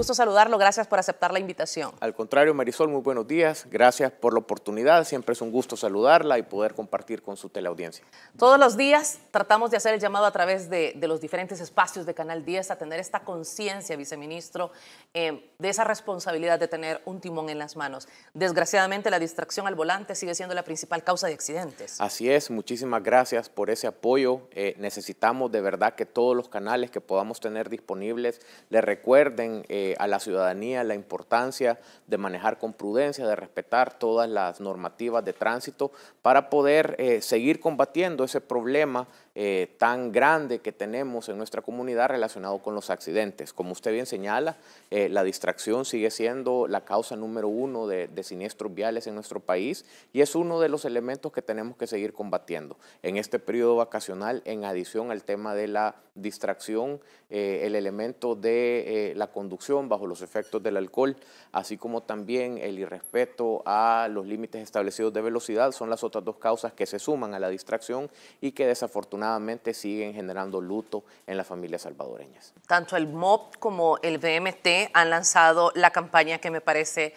gusto saludarlo. Gracias por aceptar la invitación. Al contrario, Marisol, muy buenos días. Gracias por la oportunidad. Siempre es un gusto saludarla y poder compartir con su teleaudiencia. Todos los días tratamos de hacer el llamado a través de, los diferentes espacios de Canal 10 a tener esta conciencia, viceministro, eh, de esa responsabilidad de tener un timón en las manos. Desgraciadamente, la distracción al volante sigue siendo la principal causa de accidentes. Así es. Muchísimas gracias por ese apoyo. Eh, necesitamos de verdad que todos los canales que podamos tener disponibles le recuerden. Eh, eh, a la ciudadanía la importancia de manejar con prudencia, de respetar todas las normativas de tránsito para poder eh, seguir combatiendo ese problema eh, tan grande que tenemos en nuestra comunidad relacionado con los accidentes. Como usted bien señala, eh, la distracción sigue siendo la causa número uno de, siniestros viales en nuestro país y es uno de los elementos que tenemos que seguir combatiendo. En este periodo vacacional, en adición al tema de la distracción, eh, el elemento de la conducción bajo los efectos del alcohol, así como también el irrespeto a los límites establecidos de velocidad, son las otras dos causas que se suman a la distracción y que desafortunadamente desafortunadamente siguen generando luto en las familias salvadoreñas. Tanto el MOP como el BMT han lanzado la campaña que me parece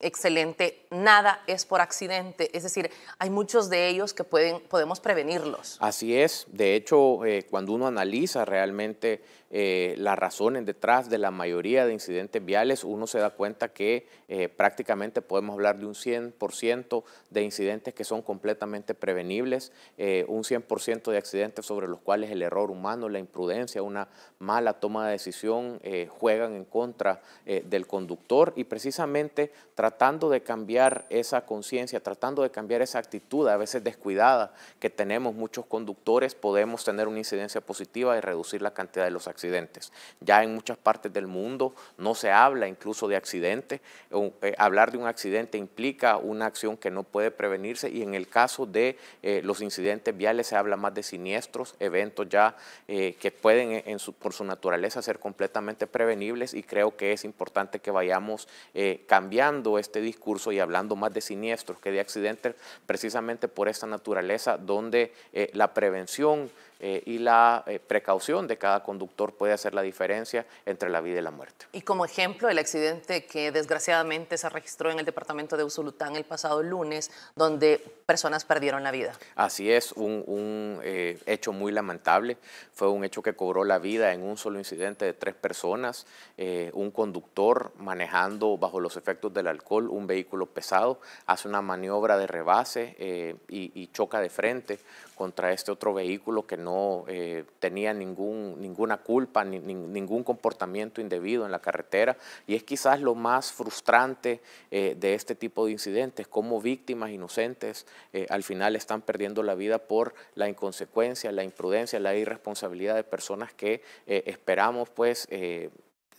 excelente nada es por accidente, es decir, hay muchos de ellos que pueden, podemos prevenirlos. Así es, de hecho, eh, cuando uno analiza realmente eh, las razones detrás de la mayoría de incidentes viales, uno se da cuenta que eh, prácticamente podemos hablar de un 100% de incidentes que son completamente prevenibles, un 100% de accidentes sobre los cuales el error humano, la imprudencia, una mala toma de decisión juegan en contra del conductor y precisamente tratando de cambiar esa conciencia, tratando de cambiar esa actitud a veces descuidada que tenemos muchos conductores, podemos tener una incidencia positiva y reducir la cantidad de los accidentes. Ya en muchas partes del mundo no se habla incluso de accidente. Eh, hablar de un accidente implica una acción que no puede prevenirse y en el caso de eh, los incidentes viales se habla más de siniestros, eventos ya eh, que pueden por su naturaleza ser completamente prevenibles y creo que es importante que vayamos cambiando este discurso y hablando hablando más de siniestros que de accidentes, precisamente por esta naturaleza donde eh, la prevención eh, y la eh, precaución de cada conductor puede hacer la diferencia entre la vida y la muerte. Y como ejemplo, el accidente que desgraciadamente se registró en el departamento de Usulután el pasado lunes, donde personas perdieron la vida. Así es, un, eh, hecho muy lamentable. Fue un hecho que cobró la vida en un solo incidente de tres personas, un conductor manejando bajo los efectos del alcohol un vehículo pesado, hace una maniobra de rebase y choca de frente contra este otro vehículo que no eh, tenía ningún, ninguna culpa, ni, ningún comportamiento indebido en la carretera. Y es quizás lo más frustrante eh, de este tipo de incidentes, cómo víctimas inocentes eh, al final están perdiendo la vida por la inconsecuencia, la imprudencia, la irresponsabilidad de personas que esperamos pues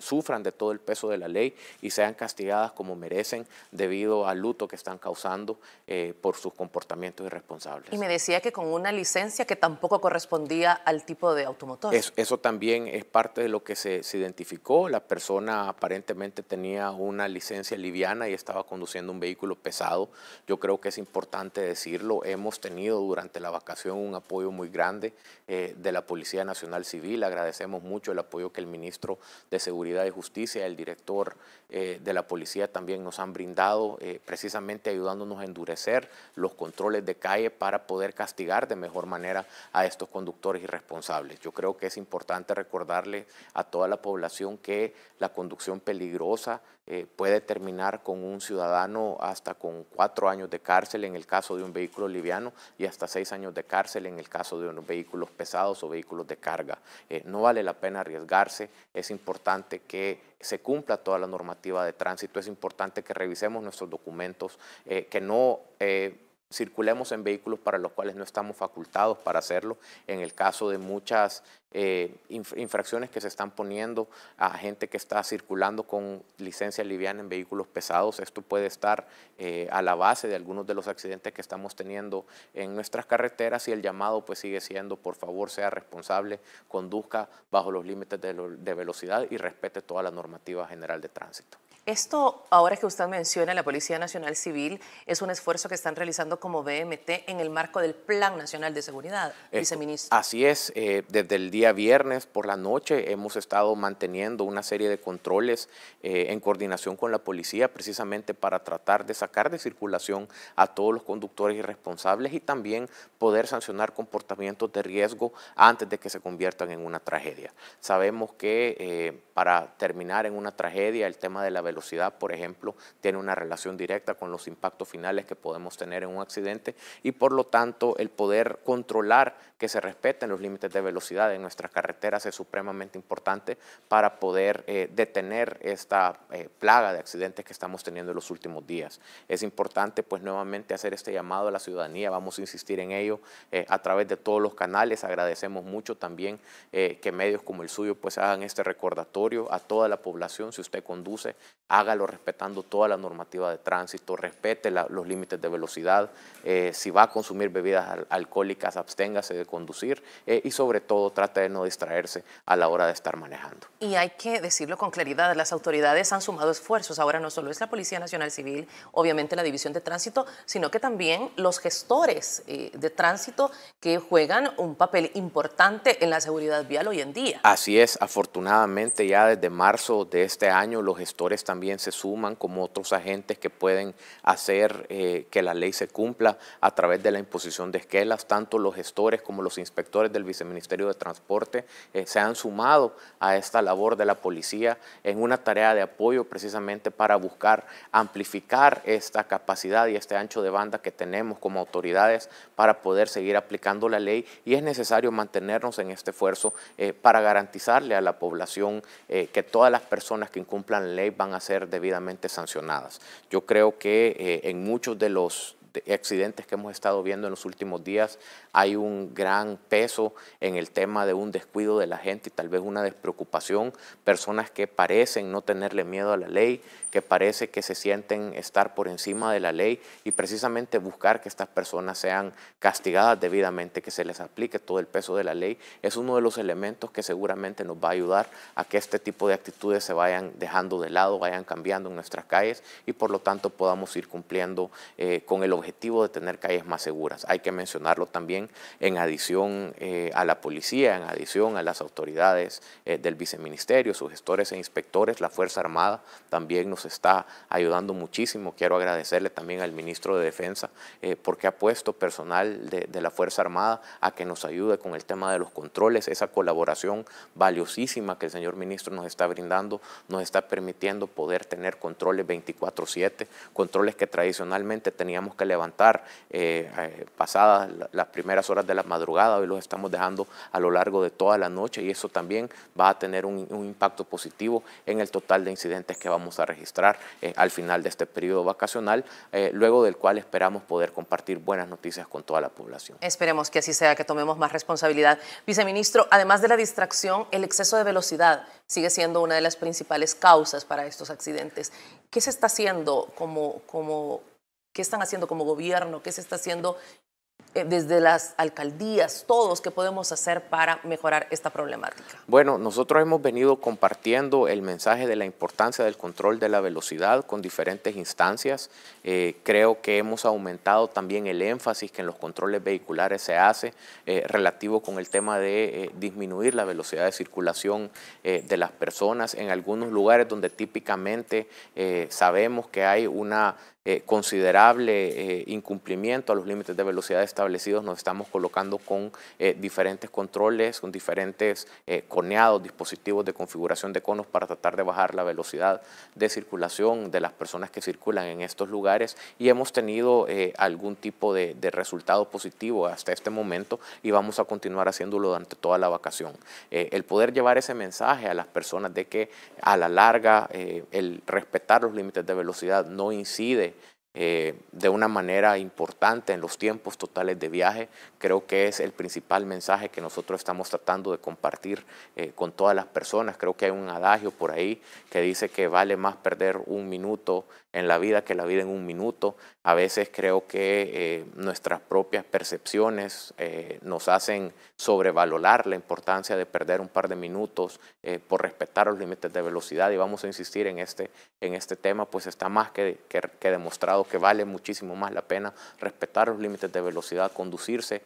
sufran de todo el peso de la ley y sean castigadas como merecen debido al luto que están causando eh, por sus comportamientos irresponsables. Y me decía que con una licencia que tampoco correspondía al tipo de automotor. Eso, también es parte de lo que se, identificó. La persona aparentemente tenía una licencia liviana y estaba conduciendo un vehículo pesado. Yo creo que es importante decirlo. Hemos tenido durante la vacación un apoyo muy grande eh, de la Policía Nacional Civil. Agradecemos mucho el apoyo que el ministro de Seguridad de Justicia, el director eh, de la policía también nos han brindado, eh, precisamente ayudándonos a endurecer los controles de calle para poder castigar de mejor manera a estos conductores irresponsables. Yo creo que es importante recordarle a toda la población que la conducción peligrosa eh, puede terminar con un ciudadano hasta con cuatro años de cárcel en el caso de un vehículo liviano y hasta seis años de cárcel en el caso de unos vehículos pesados o vehículos de carga. Eh, no vale la pena arriesgarse, es importante que se cumpla toda la normativa de tránsito, es importante que revisemos nuestros documentos, eh, que no circulemos en vehículos para los cuales no estamos facultados para hacerlo. En el caso de muchas eh, infracciones que se están poniendo a gente que está circulando con licencia liviana en vehículos pesados, esto puede estar eh, a la base de algunos de los accidentes que estamos teniendo en nuestras carreteras y el llamado pues sigue siendo, por favor, sea responsable, conduzca bajo los límites de velocidad y respete toda la normativa general de tránsito. Esto, ahora que usted menciona, la Policía Nacional Civil es un esfuerzo que están realizando como BMT en el marco del Plan Nacional de Seguridad, eh, viceministro. Así es, eh, desde el día viernes por la noche hemos estado manteniendo una serie de controles eh, en coordinación con la policía precisamente para tratar de sacar de circulación a todos los conductores irresponsables y también poder sancionar comportamientos de riesgo antes de que se conviertan en una tragedia. Sabemos que para terminar en una tragedia el tema de la velocidad por ejemplo, tiene una relación directa con los impactos finales que podemos tener en un accidente y por lo tanto el poder controlar que se respeten los límites de velocidad en nuestras carreteras es supremamente importante para poder eh, detener esta eh, plaga de accidentes que estamos teniendo en los últimos días. Es importante pues nuevamente hacer este llamado a la ciudadanía, vamos a insistir en ello eh, a través de todos los canales, agradecemos mucho también que medios como el suyo pues hagan este recordatorio a toda la población si usted conduce hágalo respetando toda la normativa de tránsito, respete los límites de velocidad, eh, si va a consumir bebidas alcohólicas, absténgase de conducir eh, y sobre todo trate de no distraerse a la hora de estar manejando. Y hay que decirlo con claridad, las autoridades han sumado esfuerzos, ahora no solo es la Policía Nacional Civil, obviamente la División de Tránsito, sino que también los gestores eh, de tránsito que juegan un papel importante en la seguridad vial hoy en día. Así es, afortunadamente ya desde marzo de este año los gestores también también se suman como otros agentes que pueden hacer eh, que la ley se cumpla a través de la imposición de esquelas. Tanto los gestores como los inspectores del Viceministerio de Transporte eh, se han sumado a esta labor de la policía en una tarea de apoyo precisamente para buscar amplificar esta capacidad y este ancho de banda que tenemos como autoridades para poder seguir aplicando la ley y es necesario mantenernos en este esfuerzo eh, para garantizarle a la población que todas las personas que incumplan la ley van a ser debidamente sancionadas. Yo creo que eh, en muchos de los accidentes que hemos estado viendo en los últimos días, hay un gran peso en el tema de un descuido de la gente y tal vez una despreocupación, personas que parecen no tenerle miedo a la ley, que parece que se sienten estar por encima de la ley y precisamente buscar que estas personas sean castigadas debidamente, que se les aplique todo el peso de la ley, es uno de los elementos que seguramente nos va a ayudar a que este tipo de actitudes se vayan dejando de lado, vayan cambiando en nuestras calles y por lo tanto podamos ir cumpliendo eh, con el objetivo objetivo de tener calles más seguras. Hay que mencionarlo también en adición eh, a la policía, en adición a las autoridades eh, del viceministerio, sus gestores e inspectores, la Fuerza Armada también nos está ayudando muchísimo. Quiero agradecerle también al ministro de Defensa eh, porque ha puesto personal de, de la Fuerza Armada a que nos ayude con el tema de los controles, esa colaboración valiosísima que el señor ministro nos está brindando, nos está permitiendo poder tener controles 24/7, controles que tradicionalmente teníamos que levantar eh, eh, pasadas las primeras horas de la madrugada, hoy los estamos dejando a lo largo de toda la noche y eso también va a tener un, impacto positivo en el total de incidentes que vamos a registrar eh, al final de este periodo vacacional, luego del cual esperamos poder compartir buenas noticias con toda la población. Esperemos que así sea, que tomemos más responsabilidad. Viceministro, además de la distracción, el exceso de velocidad sigue siendo una de las principales causas para estos accidentes. ¿Qué se está haciendo como, como ¿Qué están haciendo como gobierno? ¿Qué se está haciendo eh, desde las alcaldías, todos, qué podemos hacer para mejorar esta problemática? Bueno, nosotros hemos venido compartiendo el mensaje de la importancia del control de la velocidad con diferentes instancias. Eh, creo que hemos aumentado también el énfasis que en los controles vehiculares se hace eh, relativo con el tema de disminuir la velocidad de circulación de las personas en algunos lugares donde típicamente sabemos que hay una considerable incumplimiento a los límites de velocidad establecidos nos estamos colocando con eh, diferentes controles, con diferentes eh, coneados, dispositivos de configuración de conos para tratar de bajar la velocidad de circulación de las personas que circulan en estos lugares y hemos tenido eh, algún tipo de, de, resultado positivo hasta este momento y vamos a continuar haciéndolo durante toda la vacación. el poder llevar ese mensaje a las personas de que a la larga el respetar los límites de velocidad no incide eh, de una manera importante en los tiempos totales de viaje. Creo que es el principal mensaje que nosotros estamos tratando de compartir eh, con todas las personas. Creo que hay un adagio por ahí que dice que vale más perder un minuto en la vida que la vida en un minuto. A veces creo que eh, nuestras propias percepciones eh, nos hacen sobrevalorar la importancia de perder un par de minutos eh, por respetar los límites de velocidad y vamos a insistir en este, en este tema, pues está más que, que demostrado que vale muchísimo más la pena respetar los límites de velocidad, conducirse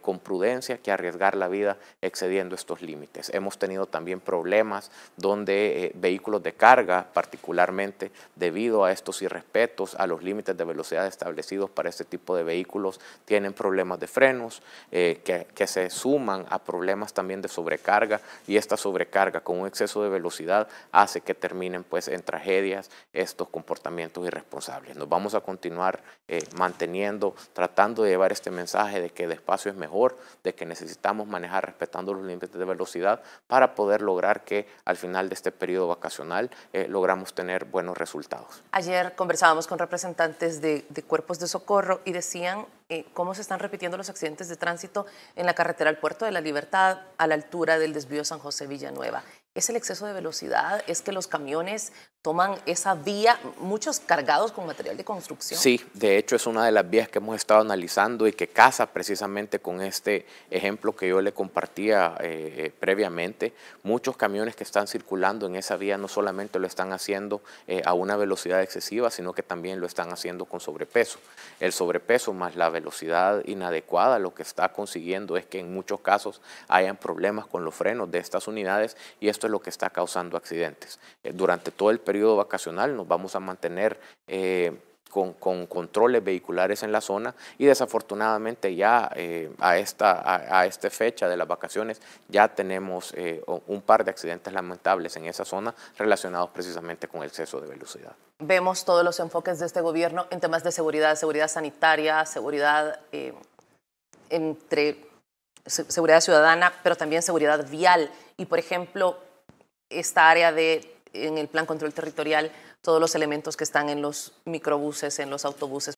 con prudencia que arriesgar la vida excediendo estos límites. Hemos tenido también problemas donde vehículos de carga, particularmente debido a estos y respetos a los límites de velocidad establecidos para este tipo de vehículos tienen problemas de frenos eh, que, se suman a problemas también de sobrecarga y esta sobrecarga con un exceso de velocidad hace que terminen pues en tragedias estos comportamientos irresponsables. Nos vamos a continuar eh, manteniendo, tratando de llevar este mensaje de que despacio es mejor, de que necesitamos manejar respetando los límites de velocidad para poder lograr que al final de este periodo vacacional eh, logramos tener buenos resultados. Ayer conversábamos con representantes de, cuerpos de socorro y decían eh, cómo se están repitiendo los accidentes de tránsito en la carretera al Puerto de la Libertad a la altura del desvío San José Villanueva. ¿Es el exceso de velocidad? ¿Es que los camiones toman esa vía, muchos cargados con material de construcción. Sí, de hecho es una de las vías que hemos estado analizando y que casa precisamente con este ejemplo que yo le compartía eh, previamente. Muchos camiones que están circulando en esa vía no solamente lo están haciendo eh, a una velocidad excesiva, sino que también lo están haciendo con sobrepeso. El sobrepeso más la velocidad inadecuada lo que está consiguiendo es que en muchos casos hayan problemas con los frenos de estas unidades y esto es lo que está causando accidentes. Eh, durante todo el periodo vacacional, nos vamos a mantener eh, con, con, controles vehiculares en la zona y desafortunadamente ya eh, a, esta, a, esta fecha de las vacaciones ya tenemos eh, un par de accidentes lamentables en esa zona relacionados precisamente con el exceso de velocidad. Vemos todos los enfoques de este gobierno en temas de seguridad, seguridad sanitaria, seguridad entre seguridad ciudadana, pero también seguridad vial y por ejemplo esta área de en el plan control territorial todos los elementos que están en los microbuses, en los autobuses